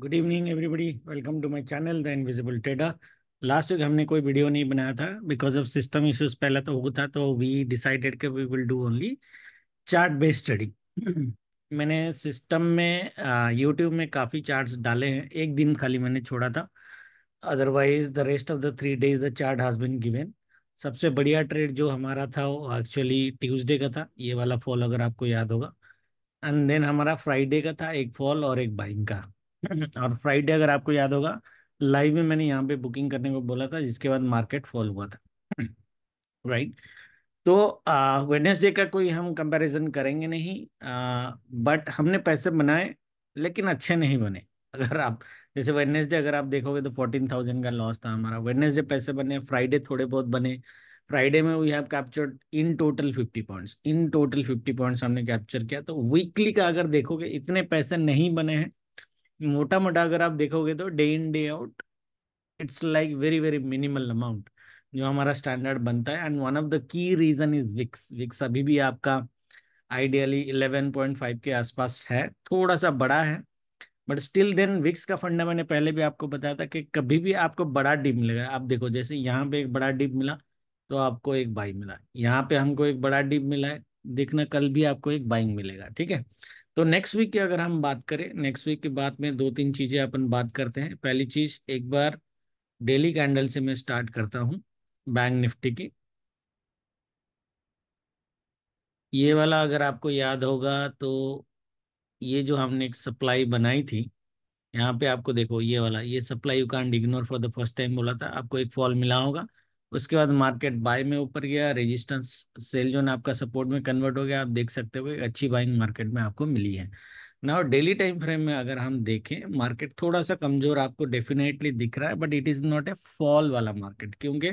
Good evening everybody welcome to my channel the invisible trader last week हमने कोई video नहीं बनाया था बिकॉज ऑफ सिस्टम इश्यूज पहले तो हुआ था तो वी डिसाइडेड के we will do only chart based study मैंने सिस्टम में यूट्यूब में काफ़ी चार्ट्स डाले हैं एक दिन खाली मैंने छोड़ा था otherwise the rest of the three days the chart has been given सबसे बढ़िया ट्रेड जो हमारा था वो एक्चुअली ट्यूजडे का था ये वाला फॉल अगर आपको याद होगा एंड देन हमारा फ्राइडे का था एक फॉल और एक बाइंग का और फ्राइडे अगर आपको याद होगा लाइव में मैंने यहाँ पे बुकिंग करने को बोला था जिसके बाद मार्केट फॉल हुआ था राइट तो वेडनेसडे का कोई हम कंपैरिजन करेंगे नहीं आ, बट हमने पैसे बनाए लेकिन अच्छे नहीं बने अगर आप जैसे वेडनेसडे अगर आप देखोगे तो फोर्टीन थाउजेंड का लॉस था हमारा वेडनेसडे पैसे बने फ्राइडे थोड़े बहुत बने फ्राइडे में we have captured in total fifty points in total fifty points हमने कैप्चर किया तो वीकली का अगर देखोगे इतने पैसे नहीं बने हैं मोटा मोटा अगर आप देखोगे तो day in day out it's like very very minimal amount जो हमारा स्टैंडर्ड बनता है and one of the key reason is VIX VIX अभी भी आपका आइडियली 11.5 के आसपास है थोड़ा सा बड़ा है बट स्टिल देन विक्स का फंड मैंने पहले भी आपको बताया था कि कभी भी आपको बड़ा डिप मिलेगा आप देखो जैसे यहाँ पे एक बड़ा डिप मिला तो आपको एक बाई मिला यहाँ पे हमको एक बड़ा डिप मिला है देखना कल भी आपको एक बाइंग मिलेगा ठीक है तो नेक्स्ट वीक की अगर हम बात करें नेक्स्ट वीक की बात में दो तीन चीज़ें अपन बात करते हैं पहली चीज़ एक बार डेली कैंडल से मैं स्टार्ट करता हूँ बैंक निफ्टी की ये वाला अगर आपको याद होगा तो ये जो हमने एक सप्लाई बनाई थी यहाँ पे आपको देखो ये वाला ये supply you can't ignore for the first time बोला था आपको एक फॉल मिला होगा उसके बाद मार्केट बाय में ऊपर गया रेजिस्टेंस सेल जो आपका सपोर्ट में कन्वर्ट हो गया आप देख सकते हो अच्छी बाइंग मार्केट में आपको मिली है ना डेली टाइम फ्रेम में अगर हम देखें मार्केट थोड़ा सा कमजोर आपको डेफिनेटली दिख रहा है but it is not a fall वाला मार्केट क्योंकि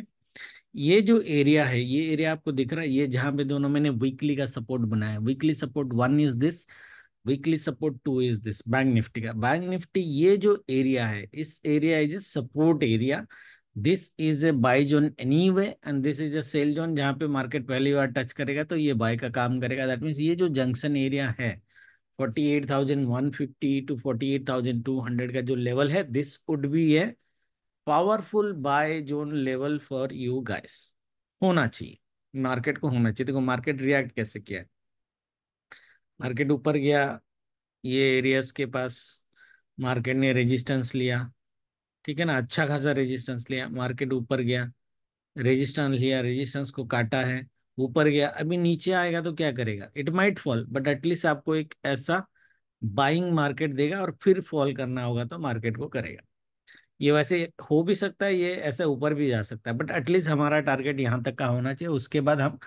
ये जो एरिया है ये एरिया आपको दिख रहा है ये जहां पे दोनों मैंने वीकली का सपोर्ट बनाया weekly support one is this weekly support two is this bank Nifty का बैंक निफ्टी ये जो एरिया है इस area is a support area this is a buy zone anyway and this is a sell zone जहाँ पे market पहली बार touch करेगा तो ये बाई का काम करेगा दैट मीन्स ये जो जंक्शन एरिया है 48,150 टू 48,200 का जो लेवल है this would be a powerful buy zone level for you guys होना चाहिए मार्केट को होना चाहिए देखो मार्केट रिएक्ट कैसे किया है मार्केट ऊपर गया ये एरियाज के पास मार्केट ने रेजिस्टेंस लिया ठीक है ना अच्छा खासा रेजिस्टेंस लिया मार्केट ऊपर गया रेजिस्टेंस लिया रेजिस्टेंस को काटा है ऊपर गया अभी नीचे आएगा तो क्या करेगा it might fall but at least आपको एक ऐसा बाइंग मार्केट देगा और फिर फॉल करना होगा तो मार्केट को करेगा ये वैसे हो भी सकता है ये ऐसे ऊपर भी जा सकता है बट एटलीस्ट हमारा टारगेट यहाँ तक का होना चाहिए उसके बाद हम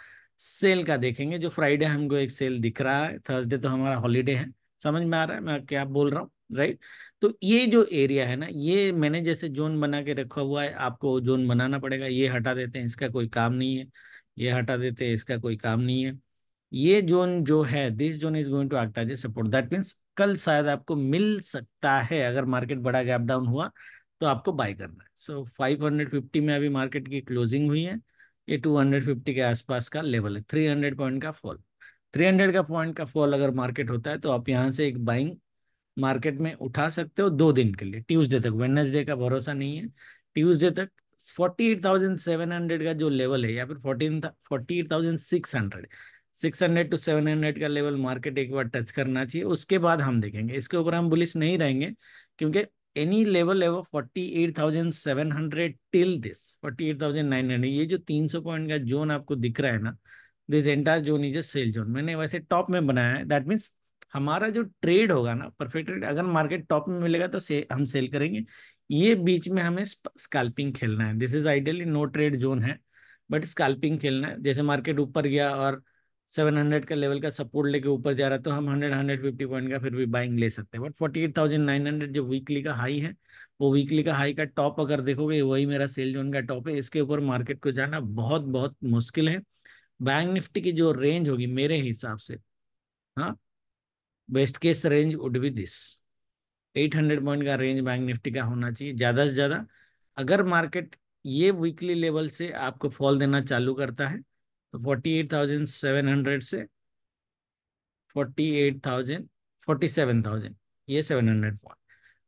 सेल का देखेंगे जो फ्राइडे हमको एक सेल दिख रहा है थर्सडे तो हमारा हॉलीडे है समझ में आ रहा है मैं क्या बोल रहा हूँ राइट तो ये जो एरिया है ना ये मैंने जैसे जोन बना के रखा हुआ है आपको जोन बनाना पड़ेगा ये हटा देते हैं इसका कोई काम नहीं है ये हटा देते हैं इसका कोई काम नहीं है ये जोन जो है this zone is going to act as a support that means कल शायद आपको मिल सकता है अगर मार्केट बड़ा गैप डाउन हुआ तो आपको बाय करना है सो so, 550 में अभी मार्केट की क्लोजिंग हुई है ये 250 के आसपास का लेवल है 300 पॉइंट का फॉल 300 का पॉइंट का फॉल अगर मार्केट होता है तो आप यहाँ से एक बाइंग मार्केट में उठा सकते हो दो दिन के लिए ट्यूसडे तक वेनसडे का भरोसा नहीं है ट्यूसडे तक forty eight thousand seven hundred का जो लेवल है या फिर fourteen forty eight thousand six hundred six hundred two seven hundred का लेवल मार्केट एक बार टच करना चाहिए उसके बाद हम देखेंगे इसके ऊपर हम बुलिश नहीं रहेंगे क्योंकि एनी लेवल है वो forty eight thousand seven hundred till this forty eight thousand nine hundred ये जो तीन सौ पॉइंट का जोन आपको दिख रहा है ना this entire zone is a sell zone मैंने वैसे टॉप में बनाया है दैट मीन्स हमारा जो ट्रेड होगा ना परफेक्ट ट्रेड अगर मार्केट टॉप में मिलेगा तो से, हम सेल करेंगे ये बीच में हमें स्कैल्पिंग खेलना है this is ideally no trade zone है बट स्कैल्पिंग खेलना है जैसे मार्केट ऊपर गया और 700 का लेवल का सपोर्ट लेके ऊपर जा रहा है तो हम 100 150 पॉइंट का फिर भी बाइंग ले सकते हैं बट 48,900 जो वीकली का हाई है वो वीकली का हाई का टॉप अगर देखोगे वही मेरा सेल जोन का टॉप है इसके ऊपर मार्केट को जाना बहुत बहुत मुश्किल है बैंक निफ्टी की जो रेंज होगी मेरे हिसाब से हाँ best case range would be this 800 point का रेंज बैंक निफ्टी का होना चाहिए ज़्यादा से ज़्यादा अगर मार्केट ये वीकली लेवल से आपको फॉल देना चालू करता है तो 48,700 से 48,000 47,000 ये 700 पॉइंट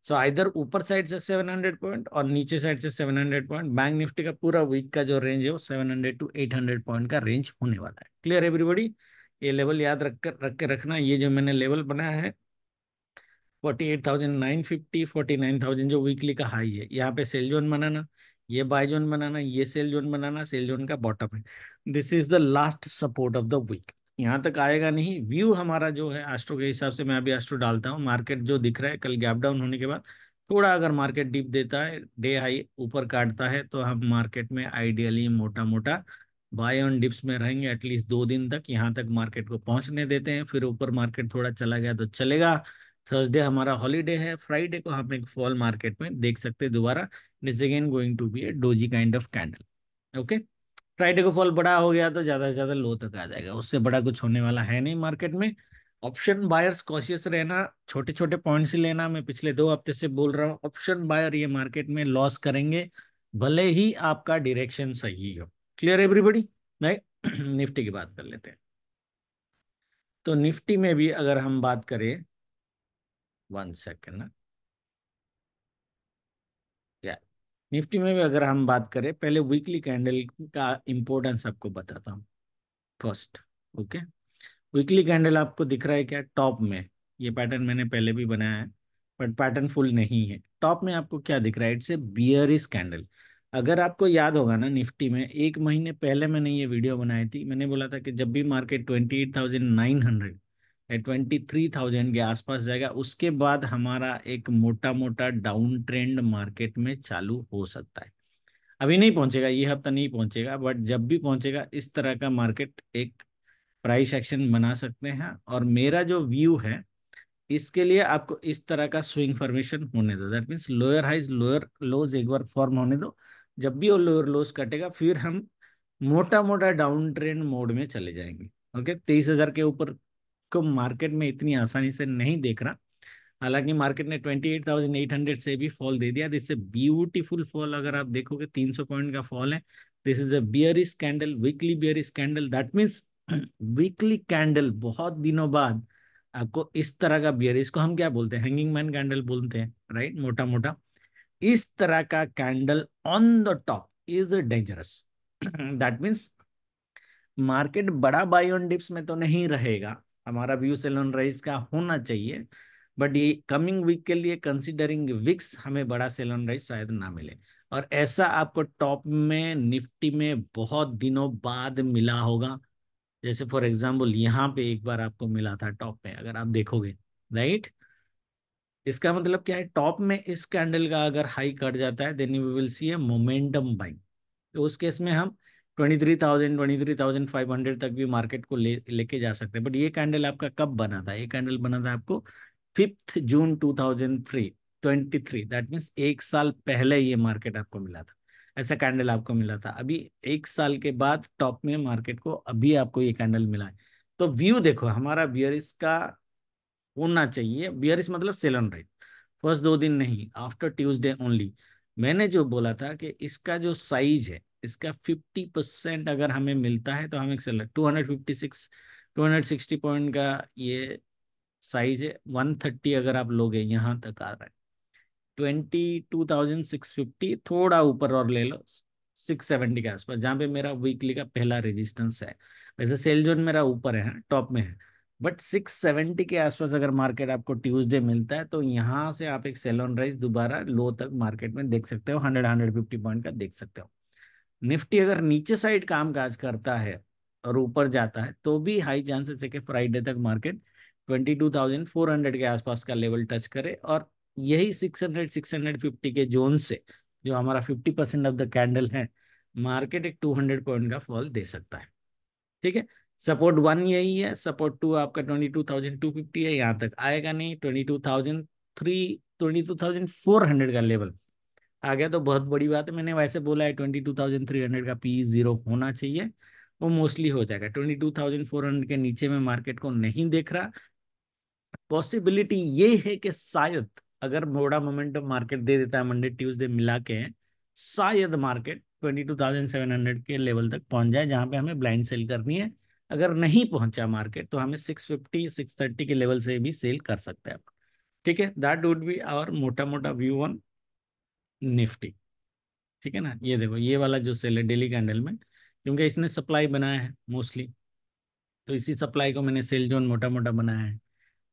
सो आइधर ऊपर साइड से 700 पॉइंट और नीचे साइड से 700 पॉइंट बैंक निफ्टी का पूरा वीक का जो रेंज है वो 700 टू 800 पॉइंट का रेंज होने वाला है क्लियर एवरीबडी ये लेवल याद रख कर रख के रखना ये जो मैंने लेवल बनाया है forty eight thousand nine fifty forty nine thousand जो वीकली का हाई है यहाँ पे सेल जोन बनाना ये बाय जोन बनाना ये सेल जोन बनाना सेल जोन का बॉटम है this is the last support of the week यहाँ तक आएगा नहीं व्यू हमारा जो है एस्ट्रो के हिसाब से मैं अभी एस्ट्रो डालता हूँ मार्केट जो दिख रहा है कल गैप डाउन होने के बाद थोड़ा अगर मार्केट डीप देता है डे हाई ऊपर काटता है तो हम मार्केट में आइडियली मोटा मोटा बाय ऑन डिप्स में रहेंगे एटलीस्ट दो दिन तक यहाँ तक मार्केट को पहुंचने देते हैं फिर ऊपर मार्केट थोड़ा चला गया तो चलेगा थर्सडे हमारा हॉलीडे है फ्राइडे को हम एक फॉल मार्केट में देख सकते हैं दोबारा is again going to be a doji kind of candle okay Friday को फॉल बड़ा हो गया तो ज़्यादा से ज़्यादा लो तक आ जाएगा उससे बड़ा कुछ होने वाला है नहीं मार्केट में ऑप्शन बायर्स कॉशियस रहना छोटे छोटे पॉइंट्स ही लेना मैं पिछले दो हफ्ते से बोल रहा हूँ ऑप्शन बायर ये मार्केट में लॉस करेंगे भले ही आपका डिरेक्शन सही हो क्लियर एवरीबडी राइट निफ्टी की बात कर लेते हैं तो निफ्टी में भी अगर हम बात करें वन सेकेंड ना निफ्टी में भी अगर हम बात करें पहले वीकली कैंडल का इम्पोर्टेंस आपको बताता हूँ फर्स्ट ओके वीकली कैंडल आपको दिख रहा है क्या टॉप में ये पैटर्न मैंने पहले भी बनाया है बट पैटर्न फुल नहीं है टॉप में आपको क्या दिख रहा है इट्स ए बियरिस कैंडल अगर आपको याद होगा ना निफ्टी में एक महीने पहले मैंने ये वीडियो बनाई थी मैंने बोला था कि जब भी market twenty eight thousand nine hundred या ट्वेंटी थ्री थाउजेंड के आसपास जाएगा उसके बाद हमारा एक मोटा मोटा डाउन ट्रेंड मार्केट में चालू हो सकता है अभी नहीं पहुंचेगा ये हफ्ता नहीं पहुंचेगा बट जब भी पहुंचेगा इस तरह का मार्केट एक प्राइस एक्शन बना सकते हैं और मेरा जो व्यू है इसके लिए आपको इस तरह का स्विंग फॉर्मेशन होने दो that means lower highs lower lows एक बार फॉर्म होने दो जब भी वो लोअर लोस कटेगा फिर हम मोटा मोटा डाउन ट्रेंड मोड में चले जाएंगे ओके तेईस हजार के ऊपर को मार्केट में इतनी आसानी से नहीं देख रहा हालांकि मार्केट ने twenty eight eight thousand hundred से भी फॉल दे दिया दिस ब्यूटीफुल फॉल अगर आप देखोगे तीन सौ पॉइंट का फॉल है this is a bear candle weekly bear candle that means weekly candle बहुत दिनों बाद आपको इस तरह का बियर इसको हम क्या बोलते हैं हैंगिंग मैन कैंडल बोलते हैं राइट मोटा मोटा इस तरह का candle on the top is dangerous that means market बड़ा बाई ऑन डिप्स में तो नहीं रहेगा हमारा व्यू सेल ऑन राइज का होना चाहिए बट ये कमिंग वीक के लिए कंसिडरिंग विक्स हमें बड़ा सेल ऑन राइज शायद ना मिले और ऐसा आपको टॉप में निफ्टी में बहुत दिनों बाद मिला होगा जैसे फॉर एग्जाम्पल यहाँ पे एक बार आपको मिला था टॉप में अगर आप देखोगे राइट इसका मतलब क्या है टॉप में इस कैंडल का अगर हाई कट जाता है then we will see a momentum buying तो उस केस में हम 23,000, 23,500 तक भी मार्केट को ले लेके जा सकते हैं बट ये कैंडल आपका कब बना था ये कैंडल बना था आपको fifth June 2003 23 three that means एक साल पहले ये मार्केट आपको मिला था ऐसा कैंडल आपको मिला था अभी एक साल के बाद टॉप में मार्केट को अभी आपको ये कैंडल मिला है तो व्यू देखो हमारा व्यूअर इसका होना चाहिए बियरिस मतलब सेलन राइट फर्स्ट दो दिन नहीं आफ्टर ट्यूसडे ओनली मैंने जो बोला था कि इसका जो साइज है इसका 50 परसेंट अगर हमें मिलता है तो हम एक एक्सेलर 256 260 पॉइंट का ये साइज है 130 अगर आप लोगे यहाँ तक आ रहा है twenty two thousand six fifty थोड़ा ऊपर और ले लो सिक्स सेवेंटी के आसपास जहाँ पे मेरा वीकली का पहला रेजिस्टेंस है वैसे सेल जोन मेरा ऊपर है टॉप में है बट सिक्स सेवेंटी के आसपास अगर मार्केट आपको ट्यूसडे मिलता है तो यहाँ से आप एक सेल ऑन राइस दोबारा लो तक मार्केट में देख सकते हो हंड्रेड हंड्रेड फिफ्टी पॉइंट का देख सकते हो निफ्टी अगर नीचे साइड काम काज करता है और ऊपर जाता है तो भी हाई चांसेस है कि फ्राइडे तक market twenty two thousand four hundred के आसपास का लेवल टच करे और यही six six hundred hundred fifty के जोन से जो हमारा fifty percent of the candle है मार्केट एक टू हंड्रेड पॉइंट का फॉल दे सकता है ठीक है सपोर्ट वन यही है सपोर्ट टू आपका twenty two thousand two fifty है यहाँ तक आएगा नहीं twenty two thousand three twenty two thousand four hundred का लेवल आ गया तो बहुत बड़ी बात है मैंने वैसे बोला है twenty two thousand three hundred का पी e जीरो होना चाहिए वो मोस्टली हो जाएगा twenty two thousand four hundred के नीचे में मार्केट को नहीं देख रहा पॉसिबिलिटी ये है कि शायद अगर मोड़ा मोमेंटम मार्केट दे देता है मंडे ट्यूजडे मिला के शायद market twenty two thousand seven hundred के लेवल तक पहुंच जाए जहां पे हमें ब्लाइंड सेल करनी है अगर नहीं पहुंचा मार्केट तो हमें 650 630 के लेवल से भी सेल कर सकते हैं ठीक है दैट वुड बी आवर मोटा मोटा व्यू ऑन निफ्टी ठीक है ना ये देखो ये वाला जो सेल है डेली कैंडल में क्योंकि इसने सप्लाई बनाया है मोस्टली तो इसी सप्लाई को मैंने सेल जोन मोटा मोटा बनाया है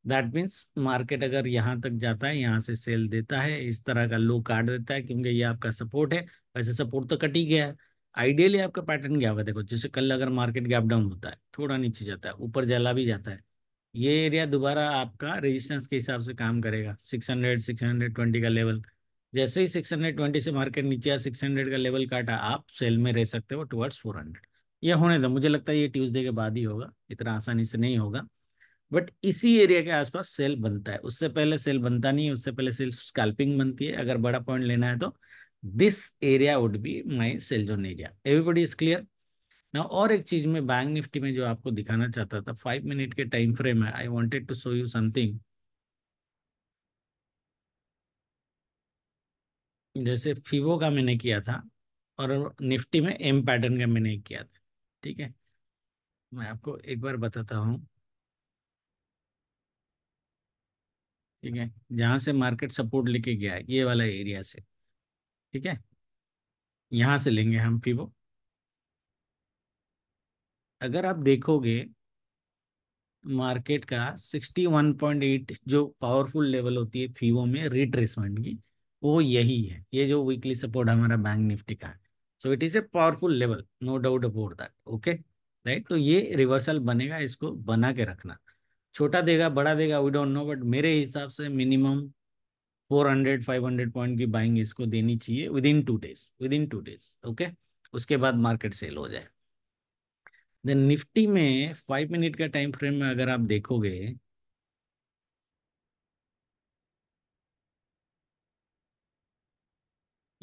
दैट मीन्स मार्केट अगर यहाँ तक जाता है यहाँ से सेल देता है इस तरह का लो काट देता है क्योंकि ये आपका सपोर्ट है वैसे सपोर्ट तो कट ही गया है आइडियली आपका पैटर्न क्या होगा देखो जैसे कल अगर मार्केट गैप डाउन होता है थोड़ा नीचे जाता है ऊपर जला भी जाता है ये एरिया दोबारा आपका रेजिस्टेंस के हिसाब से काम करेगा six hundred six hundred twenty का लेवल जैसे ही सिक्स हंड्रेड ट्वेंटी से मार्केट नीचे या सिक्स हंड्रेड का लेवल काटा आप सेल में रह सकते हो टुवर्ड्स फोर हंड्रेड ये होने दो मुझे लगता है ये ट्यूसडे के बाद ही होगा इतना आसानी से नहीं होगा बट इसी एरिया के आसपास सेल बनता है उससे पहले सेल बनता नहीं है उससे पहले सेल स्कैल्पिंग बनती है अगर बड़ा पॉइंट लेना है तो this area would be my sell zone area. Everybody is clear? और एक चीज में बैंक निफ्टी में जो आपको दिखाना चाहता था फाइव मिनट के टाइम फ्रेम है I wanted to show you something जैसे फीवो का मैंने किया था और निफ्टी में एम पैटर्न का मैंने किया था ठीक है मैं आपको एक बार बताता हूँ ठीक है जहां से मार्केट सपोर्ट लेके गया है ये वाला एरिया से ठीक है यहां से लेंगे हम पीवो अगर आप देखोगे मार्केट का 61.8 जो पावरफुल लेवल होती है फीवो में रिट्रेसमेंट की वो यही है ये जो वीकली सपोर्ट हमारा बैंक निफ्टी का है so it is a powerful level no doubt about that okay right तो ये रिवर्सल बनेगा इसको बना के रखना छोटा देगा बड़ा देगा वी डोंट नो बट मेरे हिसाब से minimum four hundred five hundred point की बाइंग इसको देनी चाहिए within two days within two days okay उसके बाद मार्केट सेल हो जाए देन निफ्टी में फाइव मिनट का टाइम फ्रेम में अगर आप देखोगे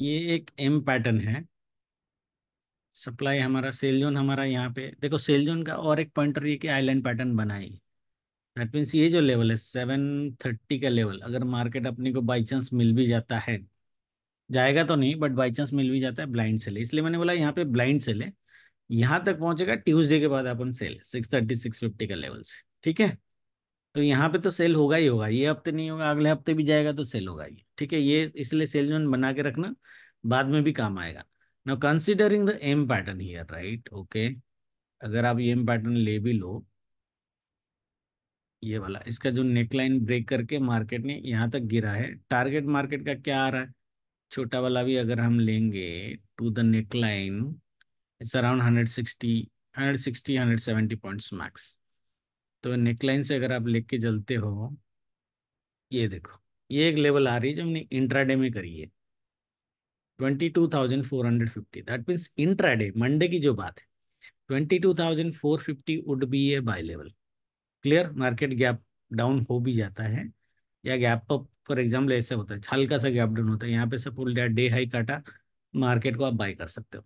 ये एक एम पैटर्न है सप्लाई हमारा सेल जोन हमारा यहाँ पे देखो सेल जोन का और एक पॉइंटर ये कि आइलैंड पैटर्न बनाएगी दैट मीन्स ये जो लेवल है सेवन थर्टी का लेवल अगर मार्केट अपने को बाई चांस मिल भी जाता है जाएगा तो नहीं बट बाई चांस मिल भी जाता है ब्लाइंड सेल इसलिए मैंने बोला यहाँ पे ब्लाइंड सेल है यहाँ तक पहुंचेगा ट्यूजडे के बाद अपन sell six thirty six fifty का लेवल से ठीक है तो यहाँ पे तो सेल होगा ही होगा ये हफ्ते नहीं होगा अगले हफ्ते भी जाएगा तो सेल होगा ही ठीक है ये इसलिए सेल जोन बना के रखना बाद में भी काम आएगा now considering the M pattern here right okay अगर आप एम पैटर्न ले भी लो ये वाला इसका जो नेकलाइन ब्रेक करके मार्केट ने यहाँ तक गिरा है टारगेट मार्केट का क्या आ रहा है छोटा वाला भी अगर हम लेंगे to the neckline it's around hundred sixty hundred sixty hundred seventy points max तो नेकलाइन से अगर आप लेके चलते हो ये देखो ये एक लेवल आ रही है जो हमने इंट्राडे में करी है twenty two thousand four hundred fifty that means intraday Monday की जो बात है twenty two thousand four fifty would be a buy level clear market gap down हो भी जाता है या गैप अप फॉर एग्जाम्पल ऐसे होता है हल्का सा गैप डाउन होता है यहाँ पे सपोज लिया डे हाई काटा मार्केट को आप बाय कर सकते हो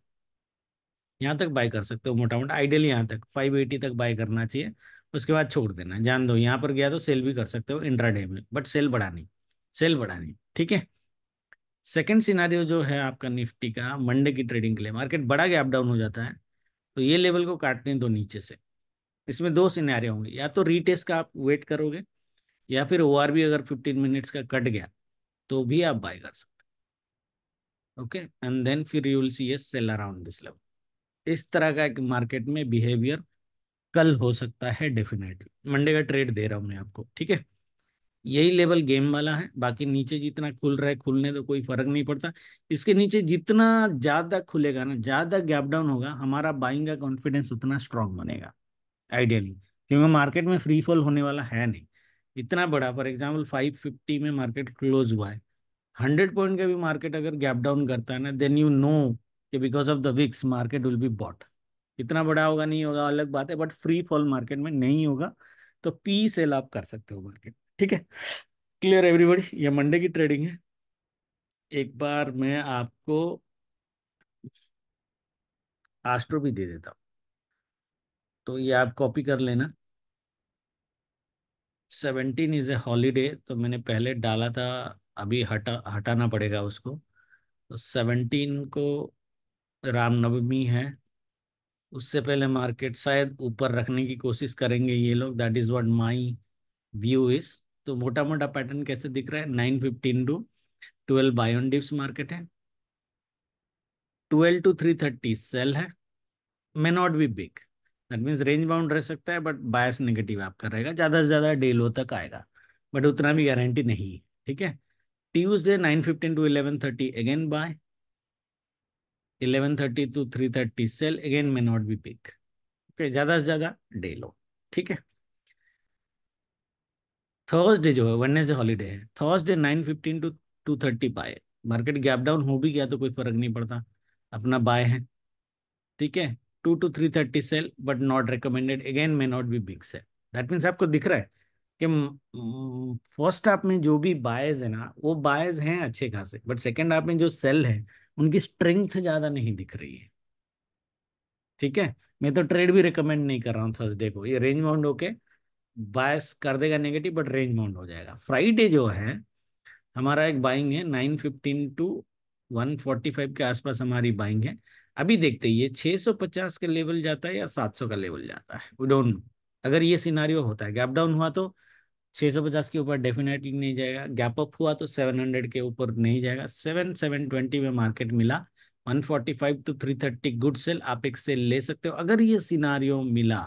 यहाँ तक बाय कर सकते हो मोटा मोटा आइडियल यहाँ तक 580 तक बाय करना चाहिए उसके बाद छोड़ देना जान दो यहाँ पर गया तो सेल भी कर सकते हो इंट्रा में बट सेल बढ़ानी सेल बढ़ानी ठीक है सेकेंड सिनारियो जो है आपका निफ्टी का मंडे की ट्रेडिंग के लिए मार्केट बड़ा गैप डाउन हो जाता है तो ये लेवल को काटने दो नीचे से इसमें दो सिनेरियो होंगे या तो रीटेस्ट का आप वेट करोगे या फिर ओ अगर फिफ्टीन मिनट्स का कट गया तो भी आप बाय कर सकते ओके एंड देन फिर you will see a sell around this level इस तरह का एक मार्केट में बिहेवियर कल हो सकता है डेफिनेटली मंडे का ट्रेड दे रहा हूँ मैं आपको ठीक है यही लेवल गेम वाला है बाकी नीचे जितना खुल रहा है खुलने तो कोई फर्क नहीं पड़ता इसके नीचे जितना ज्यादा खुलेगा ना ज्यादा गैप डाउन होगा हमारा बाइंग का कॉन्फिडेंस उतना स्ट्रांग बनेगा आइडियली क्योंकि मार्केट में फ्री फॉल होने वाला है नहीं इतना बड़ा फॉर एग्जाम्पल फाइव फिफ्टी में मार्केट क्लोज हुआ है हंड्रेड पॉइंट का भी मार्केट अगर गैप डाउन करता है ना देन यू नो कि because of the VIX market will be bought इतना बड़ा होगा नहीं होगा अलग बात है बट फ्री फॉल मार्केट में नहीं होगा तो पी सेल आप कर सकते हो मार्केट ठीक है क्लियर एवरीबडी ये मंडे की ट्रेडिंग है एक बार मैं आपको आस्ट्रो भी दे देता हूँ तो ये आप कॉपी कर लेना सेवनटीन इज़ ए हॉलीडे तो मैंने पहले डाला था अभी हटा हटाना पड़ेगा उसको तो सेवनटीन को रामनवमी है उससे पहले मार्केट शायद ऊपर रखने की कोशिश करेंगे ये लोग that is what my view is तो मोटा मोटा पैटर्न कैसे दिख रहा है nine fifteen to twelve buy on dips market है twelve to three thirty sell है may not be big that means range bound रह सकता है बट बायस नेगेटिव आपका रहेगा ज़्यादा से ज़्यादा डेलो तक आएगा बट उतना भी गारंटी नहीं है ठीक है Tuesday nine fifteen to eleven thirty again buy eleven thirty to three thirty sell again may not be big okay ज़्यादा से ज़्यादा डे लो ठीक है थर्सडे जो है वनडेजे हॉलीडे है Thursday nine fifteen to two thirty buy market gap down हो भी गया तो कोई फर्क नहीं पड़ता अपना बाय है ठीक है two to three thirty sell but not recommended again may not be big sell that means आपको दिख रहा है कि फर्स्ट हाफ में जो भी बायज है ना वो बायज हैं अच्छे खासे बट सेकेंड हाफ में जो सेल है उनकी स्ट्रेंथ ज़्यादा नहीं दिख रही है ठीक है मैं तो ट्रेड भी रिकमेंड नहीं कर रहा हूँ थर्सडे को ये रेंज बाउंड होके बायस कर देगा नेगेटिव बट रेंज बाउंड हो जाएगा फ्राइडे जो है हमारा एक बाइंग है nine fifteen to one forty five के आसपास हमारी बाइंग है अभी देखते हैं ये 650 का लेवल जाता है या 700 का लेवल जाता है वी डोंट नो अगर ये सिनारियो होता है गैप डाउन हुआ तो 650 के ऊपर डेफिनेटली नहीं जाएगा गैप अप हुआ तो 700 के ऊपर नहीं जाएगा सेवन ट्वेंटी में मार्केट मिला 145 to three thirty good sell आप एक सेल ले सकते हो अगर ये सिनारियो मिला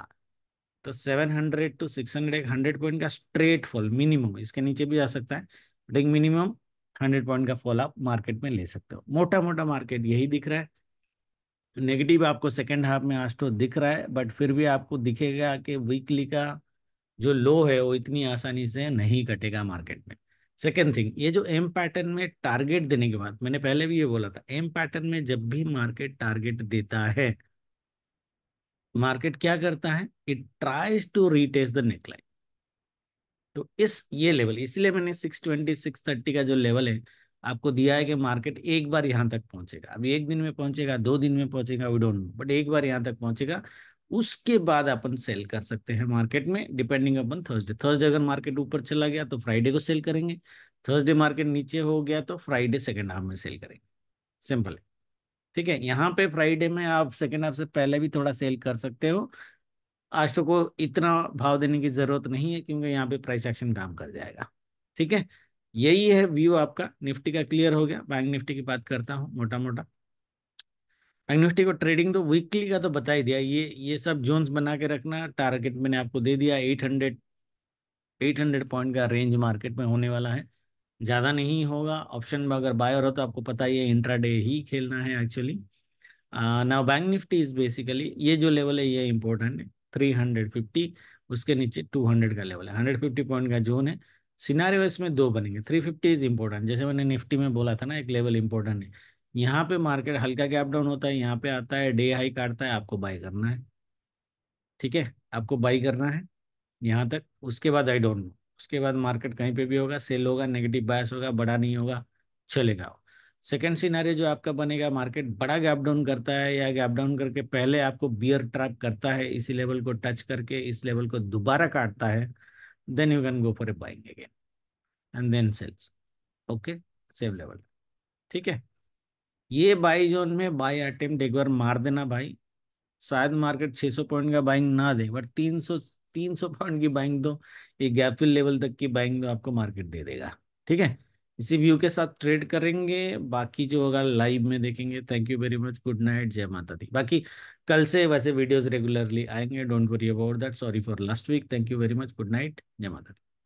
तो 700 टू 600 हंड्रेड पॉइंट का स्ट्रेट फॉल मिनिमम इसके नीचे भी जा सकता है बट एक मिनिमम हंड्रेड पॉइंट का फॉल आप मार्केट में ले सकते हो मोटा मोटा मार्केट यही दिख रहा है नेगेटिव आपको सेकेंड हाफ में आज तो दिख रहा है बट फिर भी आपको दिखेगा कि वीकली का जो लो है वो इतनी आसानी से नहीं कटेगा मार्केट में सेकेंड थिंग ये जो एम पैटर्न में टारगेट देने के बाद मैंने पहले भी ये बोला था एम पैटर्न में जब भी मार्केट टारगेट देता है मार्केट क्या करता है it tries to retest the neckline तो इस ये लेवल इसलिए मैंने सिक्स ट्वेंटी सिक्स थर्टी का जो लेवल है आपको दिया है कि मार्केट एक बार यहाँ तक पहुंचेगा अभी एक दिन में पहुंचेगा दो दिन में पहुंचेगा वी डोंट नो बट एक बार यहाँ तक पहुंचेगा उसके बाद अपन सेल कर सकते हैं मार्केट में डिपेंडिंग अपन थर्सडे थर्सडे अगर मार्केट ऊपर चला गया तो फ्राइडे को सेल करेंगे थर्सडे मार्केट नीचे हो गया तो फ्राइडे सेकेंड हाफ में सेल करेंगे सिंपल है ठीक है यहाँ पे फ्राइडे में आप सेकेंड हाफ से पहले भी थोड़ा सेल कर सकते हो आस्टो तो को इतना भाव देने की जरूरत नहीं है क्योंकि यहाँ पे प्राइस एक्शन काम कर जाएगा ठीक है यही है व्यू आपका निफ्टी का क्लियर हो गया बैंक निफ्टी की बात करता हूँ मोटा मोटा बैंक निफ्टी को ट्रेडिंग तो वीकली का तो बता ही दिया ये ये सब जोन्स बना के रखना टारगेट मैंने आपको दे दिया 800 800 पॉइंट का रेंज मार्केट में होने वाला है ज़्यादा नहीं होगा ऑप्शन में अगर बायर हो तो आपको पता ही है इंट्रा ही खेलना है एक्चुअली ना बैंक निफ्टी इज बेसिकली ये जो लेवल है ये इंपॉर्टेंट है थ्री हंड्रेड फिफ्टी उसके नीचे टू हंड्रेड का लेवल है हंड्रेड फिफ्टी पॉइंट का जोन है सिनारियो इसमें दो बनेंगे थ्री फिफ्टी इज इम्पोर्टेंट जैसे मैंने निफ्टी में बोला था ना एक लेवल इम्पोर्टेंट है यहाँ पे मार्केट हल्का गैप डाउन होता है यहाँ पे आता है डे हाई काटता है आपको बाई करना है ठीक है आपको बाई करना है यहाँ तक उसके बाद आई डोंट नो उसके बाद मार्केट कहीं पे भी होगा सेल होगा नेगेटिव बायस होगा बड़ा नहीं होगा चलेगा सेकेंड सिनारियो जो आपका बनेगा मार्केट बड़ा गैप डाउन करता है या गैप डाउन करके पहले आपको बियर ट्रैप करता है इसी लेवल को टच करके इस लेवल को दोबारा काटता है then you can go for a buying again and then sells okay same level ठीक है ये बाई जोन में बाई अटेम्प्ट एक बार मार देना भाई शायद मार्केट 600 पॉइंट का बाइंग ना दे बट 300 300 पॉइंट की बाइंग दो ये गैप फिल लेवल तक की बाइंग दो तो आपको मार्केट दे देगा ठीक है इसी व्यू के साथ ट्रेड करेंगे बाकी जो होगा लाइव में देखेंगे thank you very much good night जय माता दी बाकी कल से वैसे वीडियोस रेगुलरली आएंगे don't worry about that sorry for last week thank you very much good night जय माता